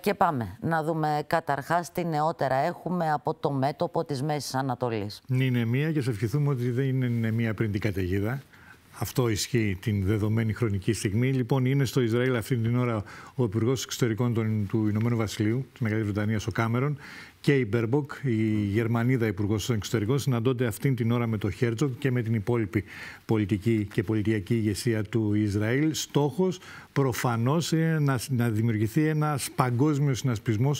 Και πάμε να δούμε καταρχάς τι νεότερα έχουμε από το μέτωπο της Μέσης Ανατολής. Είναι μία και σε ευχηθούμε ότι δεν είναι μία πριν την καταιγίδα. Αυτό ισχύει την δεδομένη χρονική στιγμή. Λοιπόν, είναι στο Ισραήλ αυτή την ώρα ο Υπουργός Εξωτερικών του Ηνωμένου Βασιλείου, της Μεγάλης Βρετανίας, ο Κάμερον, και η Μπέρμποκ, η Γερμανίδα Υπουργός των Εξωτερικών, συναντώνται αυτή την ώρα με τον Χέρτσοκ και με την υπόλοιπη πολιτική και πολιτιακή ηγεσία του Ισραήλ. Στόχος προφανώς να δημιουργηθεί ένας παγκόσμιος συνασπισμός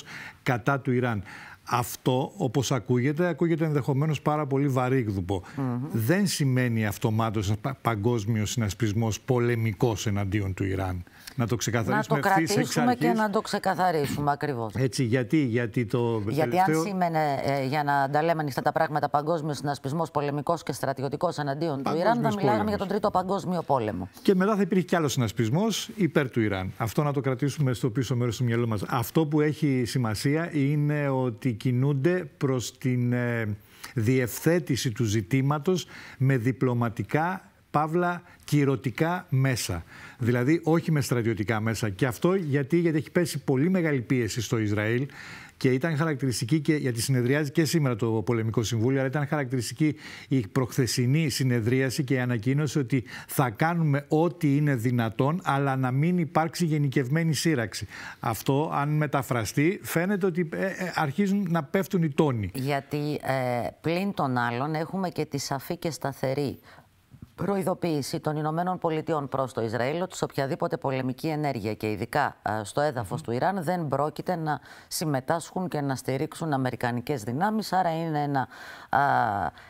κατά του Ιράν. Αυτό, όπως ακούγεται, ακούγεται ενδεχομένως πάρα πολύ βαρύγδουπο. Mm -hmm. Δεν σημαίνει ένα παγκόσμιος συνασπισμός πολεμικός εναντίον του Ιράν. Να το ξεκαθαρίσουμε Να το κρατήσουμε και να το ξεκαθαρίσουμε ακριβώς. Έτσι, γιατί, γιατί το. Γιατί αν σήμαινε, ε, για να τα λέμε ανοιχτά τα πράγματα, παγκόσμιος συνασπισμός πολεμικός και στρατιωτικός εναντίον του Ιράν, θα μιλάγαμε για τον Τρίτο Παγκόσμιο Πόλεμο. Και μετά θα υπήρχε κι άλλο συνασπισμός υπέρ του Ιράν. Αυτό να το κρατήσουμε στο πίσω μέρος του μυαλού μας. Αυτό που έχει σημασία είναι ότι κινούνται προς την ε, διευθέτηση του ζητήματος με διπλωματικά παύλα κυρωτικά μέσα. Δηλαδή όχι με στρατιωτικά μέσα. Και αυτό γιατί, γιατί έχει πέσει πολύ μεγάλη πίεση στο Ισραήλ και ήταν χαρακτηριστική και γιατί συνεδριάζει και σήμερα το Πολεμικό Συμβούλιο, αλλά ήταν χαρακτηριστική η προχθεσινή συνεδρίαση και η ανακοίνωση ότι θα κάνουμε ό,τι είναι δυνατόν, αλλά να μην υπάρξει γενικευμένη σύραξη. Αυτό, αν μεταφραστεί, φαίνεται ότι ε, ε, αρχίζουν να πέφτουν οι τόνοι. Γιατί ε, πλην των άλλων έχουμε και τη σαφή και σταθερή Προειδοποίηση των Ηνωμένων Πολιτειών προς το Ισραήλ ότι σε οποιαδήποτε πολεμική ενέργεια και ειδικά στο έδαφος mm. του Ιράν δεν πρόκειται να συμμετάσχουν και να στηρίξουν αμερικανικές δυνάμεις. Άρα είναι ένα α,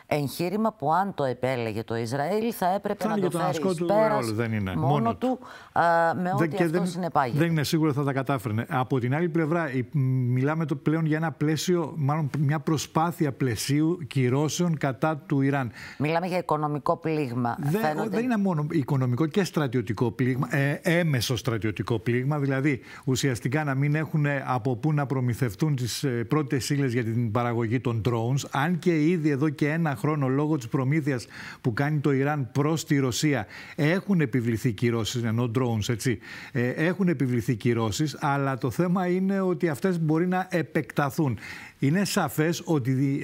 εγχείρημα που, αν το επέλεγε το Ισραήλ, θα έπρεπε να το, το φέρει του πέρας δεν είναι. μόνο, μόνο του α, με ό,τι αυτό δεν, συνεπάγει. Δεν είναι σίγουρο θα τα κατάφερνε. Από την άλλη πλευρά, μιλάμε το πλέον για ένα πλαίσιο, μάλλον μια προσπάθεια πλαισίου κυρώσεων κατά του Ιράν. Μιλάμε για οικονομικό πλήγμα δεν, είναι μόνο οικονομικό και στρατιωτικό πλήγμα, ε, έμεσο στρατιωτικό πλήγμα, δηλαδή ουσιαστικά να μην έχουν από πού να προμηθευτούν τις ε, πρώτες ύλες για την παραγωγή των drones, αν και ήδη εδώ και ένα χρόνο λόγω της προμήθειας που κάνει το Ιράν προς τη Ρωσία έχουν επιβληθεί κυρώσεις ενώ drones έτσι, ε, έχουν επιβληθεί κυρώσεις, αλλά το θέμα είναι ότι αυτές μπορεί να επεκταθούν. Είναι σαφές ότι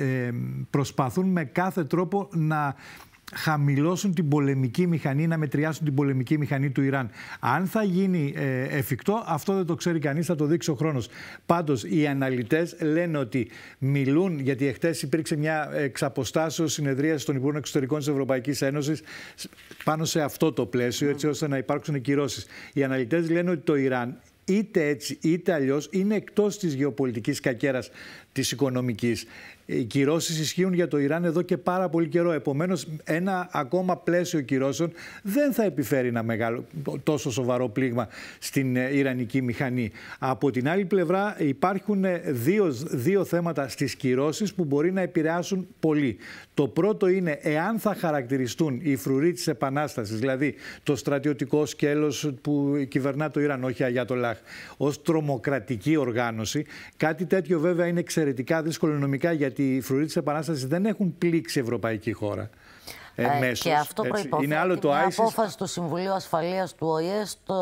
προσπαθούν με κάθε τρόπο να χαμηλώσουν την πολεμική μηχανή, να μετριάσουν την πολεμική μηχανή του Ιράν. Αν θα γίνει ε, εφικτό, αυτό δεν το ξέρει κανείς, θα το δείξει ο χρόνος. Πάντως, οι αναλυτές λένε ότι μιλούν, γιατί εχθές υπήρξε μια εξαποστάσεως συνεδρία των Υπουργών Εξωτερικών της Ευρωπαϊκής Ένωσης πάνω σε αυτό το πλαίσιο, έτσι ώστε να υπάρξουν κυρώσεις. Οι αναλυτές λένε ότι το Ιράν είτε έτσι είτε αλλιώς είναι εκτός της γεωπολιτικής κακέρας της οικονομικής. Οι κυρώσεις ισχύουν για το Ιράν εδώ και πάρα πολύ καιρό. Επομένως, ένα ακόμα πλαίσιο κυρώσεων δεν θα επιφέρει ένα μεγάλο, τόσο σοβαρό πλήγμα στην ε, Ιρανική μηχανή. Από την άλλη πλευρά, υπάρχουν ε, δύο, δύο θέματα στις κυρώσεις που μπορεί να επηρεάσουν πολύ. Το πρώτο είναι εάν θα χαρακτηριστούν οι φρουροί της Επανάστασης, δηλαδή το στρατιωτικό σκέλος που κυβερνά το Ιράν, όχι Αγιατολά Ως τρομοκρατική οργάνωση. Κάτι τέτοιο βέβαια είναι εξαιρετικά δύσκολο νομικά γιατί οι φρουροί της Επανάστασης δεν έχουν πλήξει ευρωπαϊκή χώρα. μέσω ε, ε, και αυτό προϋποθέτει είναι άλλο το απόφαση του Συμβουλίου Ασφαλείας του ΟΗΕ, το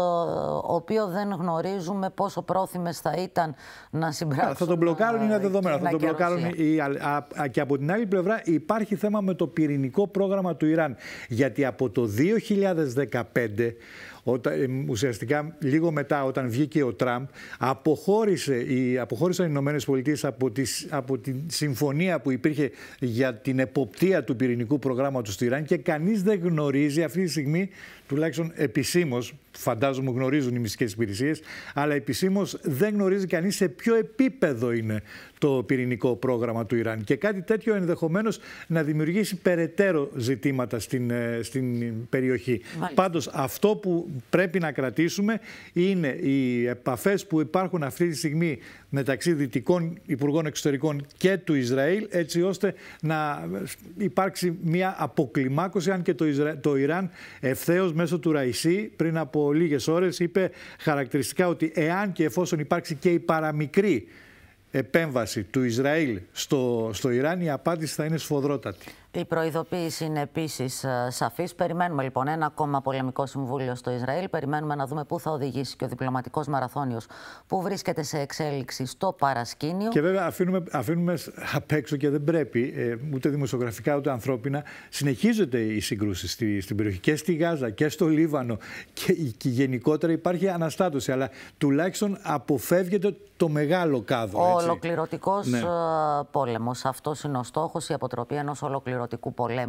οποίο δεν γνωρίζουμε πόσο πρόθυμες θα ήταν να συμπράξουν. Θα τον μπλοκάρουν, είναι ε, δεδομένο. Θα τον μπλοκάρουν και από την άλλη πλευρά υπάρχει θέμα με το πυρηνικό πρόγραμμα του Ιράν. Γιατί από το 2015 ε, ουσιαστικά λίγο μετά όταν βγήκε ο Τραμπ, αποχώρησε, η αποχώρησαν οι Ηνωμένες Πολιτείες από, από τη συμφωνία που υπήρχε για την εποπτεία του πυρηνικού προγράμματος του Ιράν και κανείς δεν γνωρίζει αυτή τη στιγμή, τουλάχιστον επισήμως, φαντάζομαι γνωρίζουν οι μυστικές υπηρεσίες, αλλά επισήμως δεν γνωρίζει κανείς σε ποιο επίπεδο είναι το πυρηνικό πρόγραμμα του Ιράν. Και κάτι τέτοιο ενδεχομένως να δημιουργήσει περαιτέρω ζητήματα στην, ε, στην περιοχή. Πάντω, Πάντως αυτό που πρέπει να κρατήσουμε είναι οι επαφές που υπάρχουν αυτή τη στιγμή μεταξύ Δυτικών Υπουργών Εξωτερικών και του Ισραήλ, έτσι ώστε να υπάρξει μια αποκλιμάκωση, αν και το, το Ιράν ευθέως μέσω του Ραϊσί πριν από από λίγες ώρες είπε χαρακτηριστικά ότι εάν και εφόσον υπάρξει και η παραμικρή επέμβαση του Ισραήλ στο, στο Ιράν, η απάντηση θα είναι σφοδρότατη. Η προειδοποίηση είναι επίσης ε, σαφής. Περιμένουμε λοιπόν ένα ακόμα πολεμικό συμβούλιο στο Ισραήλ. Περιμένουμε να δούμε πού θα οδηγήσει και ο διπλωματικός μαραθώνιος που βρίσκεται σε εξέλιξη στο παρασκήνιο. Και βέβαια αφήνουμε, αφήνουμε απ' έξω και δεν πρέπει ε, ούτε δημοσιογραφικά ούτε ανθρώπινα. Συνεχίζονται οι συγκρούσεις στη, στην περιοχή και στη Γάζα και στο Λίβανο και, και γενικότερα υπάρχει αναστάτωση. Αλλά τουλάχιστον αποφεύγεται το μεγάλο κάδο. Ο ολοκληρωτικός ναι. Ε, πόλεμος. Αυτός είναι ο στόχος, η αποτροπή ενός ολοκληρωτικού ολοκληρωτικού πολέμου